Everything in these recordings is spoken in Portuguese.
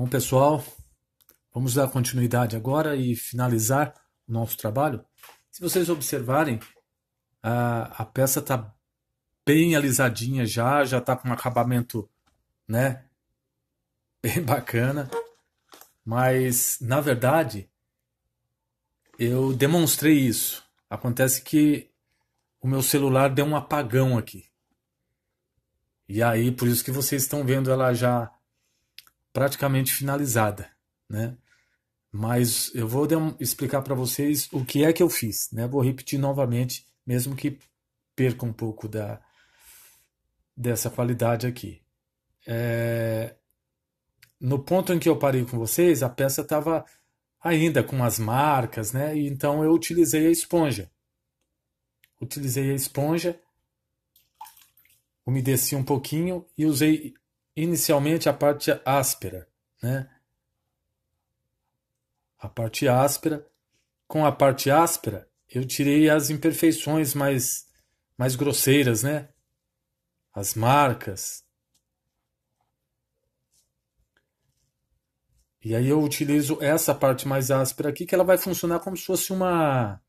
Bom, pessoal, vamos dar continuidade agora e finalizar o nosso trabalho. Se vocês observarem, a, a peça está bem alisadinha já, já está com um acabamento né, bem bacana, mas na verdade eu demonstrei isso. Acontece que o meu celular deu um apagão aqui. E aí, por isso que vocês estão vendo ela já praticamente finalizada, né? Mas eu vou um, explicar para vocês o que é que eu fiz, né? Vou repetir novamente, mesmo que perca um pouco da dessa qualidade aqui. É, no ponto em que eu parei com vocês, a peça estava ainda com as marcas, né? Então eu utilizei a esponja. Utilizei a esponja, umedeci um pouquinho e usei inicialmente a parte áspera, né? A parte áspera. Com a parte áspera, eu tirei as imperfeições mais, mais grosseiras, né? As marcas. E aí eu utilizo essa parte mais áspera aqui, que ela vai funcionar como se fosse uma,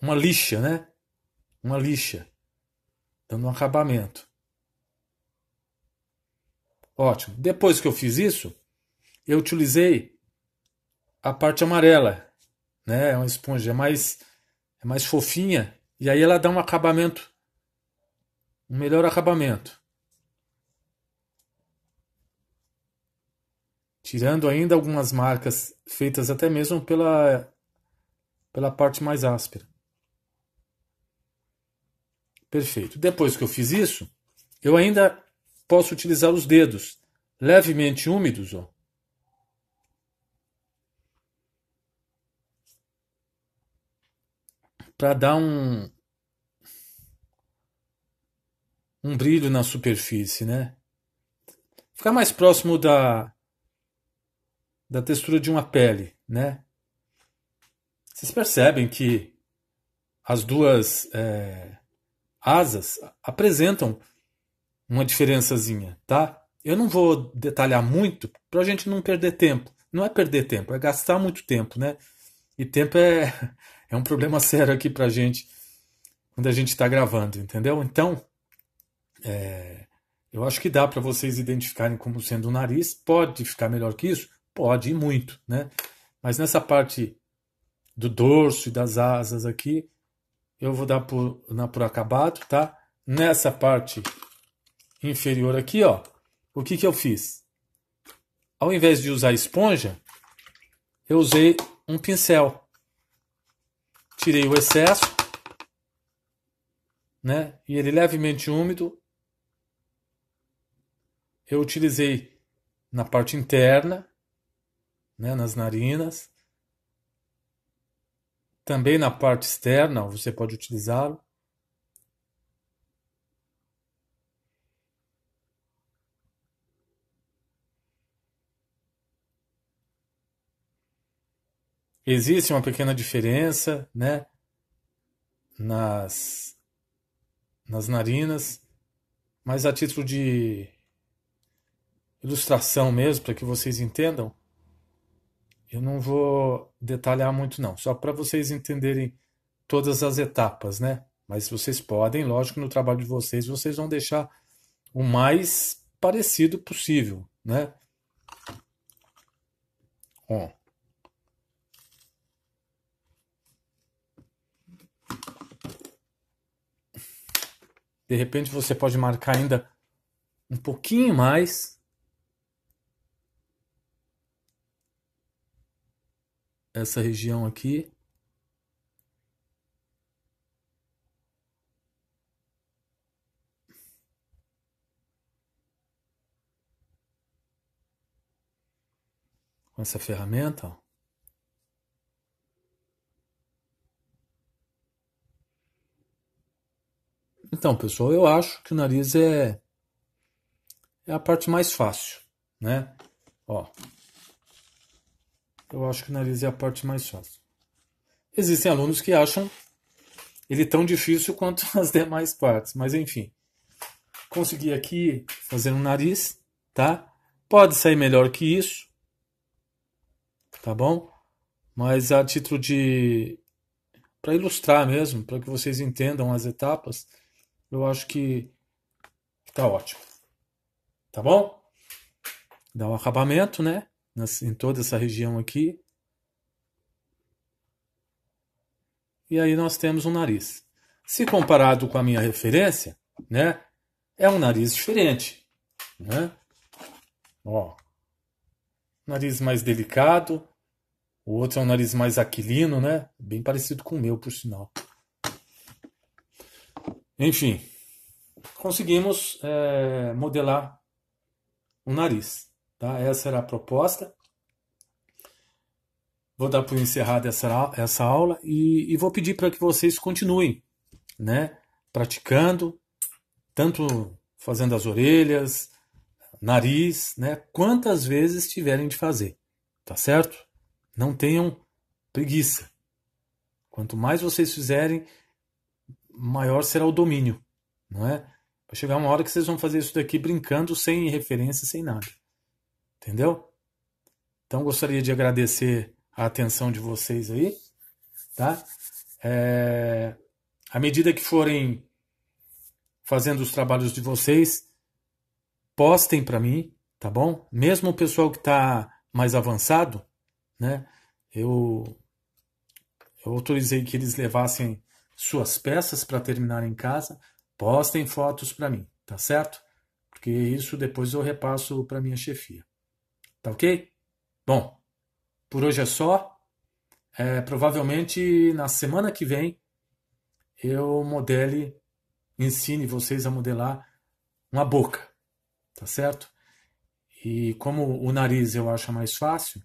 uma lixa, né? Uma lixa, dando um acabamento. Ótimo. Depois que eu fiz isso, eu utilizei a parte amarela, né? É uma esponja é mais é mais fofinha e aí ela dá um acabamento um melhor acabamento. Tirando ainda algumas marcas feitas até mesmo pela pela parte mais áspera. Perfeito. Depois que eu fiz isso, eu ainda posso utilizar os dedos, levemente úmidos. Ó. Para dar um, um brilho na superfície, né? Ficar mais próximo da, da textura de uma pele, né? Vocês percebem que as duas é, asas apresentam uma diferençazinha, tá? Eu não vou detalhar muito para a gente não perder tempo. Não é perder tempo, é gastar muito tempo, né? E tempo é, é um problema sério aqui para a gente quando a gente está gravando, entendeu? Então, é, eu acho que dá para vocês identificarem como sendo o nariz. Pode ficar melhor que isso? Pode, e muito, né? Mas nessa parte do dorso e das asas aqui, eu vou dar por, na, por acabado, tá? Nessa parte inferior aqui, ó, o que, que eu fiz? Ao invés de usar esponja, eu usei um pincel. Tirei o excesso, né? E ele levemente úmido. Eu utilizei na parte interna, né, nas narinas. Também na parte externa, você pode utilizá-lo. Existe uma pequena diferença, né? Nas, nas narinas, mas a título de ilustração mesmo, para que vocês entendam, eu não vou detalhar muito não, só para vocês entenderem todas as etapas, né? Mas vocês podem, lógico, no trabalho de vocês, vocês vão deixar o mais parecido possível, né? Ó. De repente você pode marcar ainda um pouquinho mais. Essa região aqui. Com essa ferramenta, ó. Então, pessoal, eu acho que o nariz é, é a parte mais fácil, né? Ó, eu acho que o nariz é a parte mais fácil. Existem alunos que acham ele tão difícil quanto as demais partes, mas enfim. Consegui aqui fazer um nariz, tá? Pode sair melhor que isso, tá bom? Mas a título de para ilustrar mesmo, para que vocês entendam as etapas, eu acho que tá ótimo. Tá bom? Dá um acabamento, né? Em toda essa região aqui. E aí nós temos um nariz. Se comparado com a minha referência, né? É um nariz diferente, né? Ó, nariz mais delicado. O outro é um nariz mais aquilino, né? Bem parecido com o meu, por sinal. Enfim, conseguimos é, modelar um nariz. Tá? Essa era a proposta. Vou dar por encerrada essa, essa aula e, e vou pedir para que vocês continuem né, praticando, tanto fazendo as orelhas, nariz, né, quantas vezes tiverem de fazer, tá certo? Não tenham preguiça. Quanto mais vocês fizerem, maior será o domínio, não é? Vai chegar uma hora que vocês vão fazer isso daqui brincando, sem referência, sem nada. Entendeu? Então gostaria de agradecer a atenção de vocês aí, tá? É, à medida que forem fazendo os trabalhos de vocês, postem para mim, tá bom? Mesmo o pessoal que está mais avançado, né? Eu, eu autorizei que eles levassem suas peças para terminar em casa, postem fotos para mim, tá certo? Porque isso depois eu repasso para minha chefia. Tá ok? Bom, por hoje é só. É, provavelmente na semana que vem eu modele, ensine vocês a modelar uma boca, tá certo? E como o nariz eu acho mais fácil,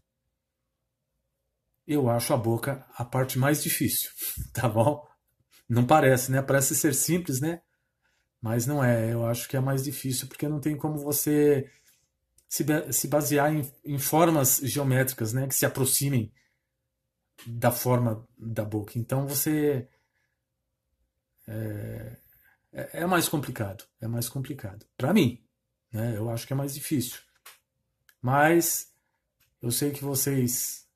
eu acho a boca a parte mais difícil, tá bom? Não parece, né? Parece ser simples, né? Mas não é. Eu acho que é mais difícil porque não tem como você se, se basear em, em formas geométricas, né? Que se aproximem da forma da boca. Então você é, é, é mais complicado. É mais complicado. Para mim, né? Eu acho que é mais difícil. Mas eu sei que vocês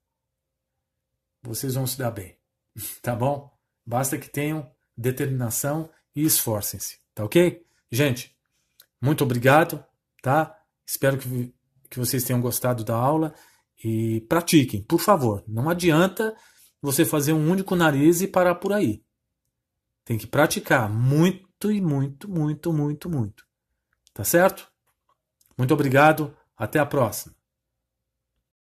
vocês vão se dar bem, tá bom? Basta que tenham determinação e esforcem-se, tá ok? Gente, muito obrigado, tá? Espero que, que vocês tenham gostado da aula e pratiquem, por favor. Não adianta você fazer um único nariz e parar por aí. Tem que praticar muito e muito, muito, muito, muito. Tá certo? Muito obrigado, até a próxima.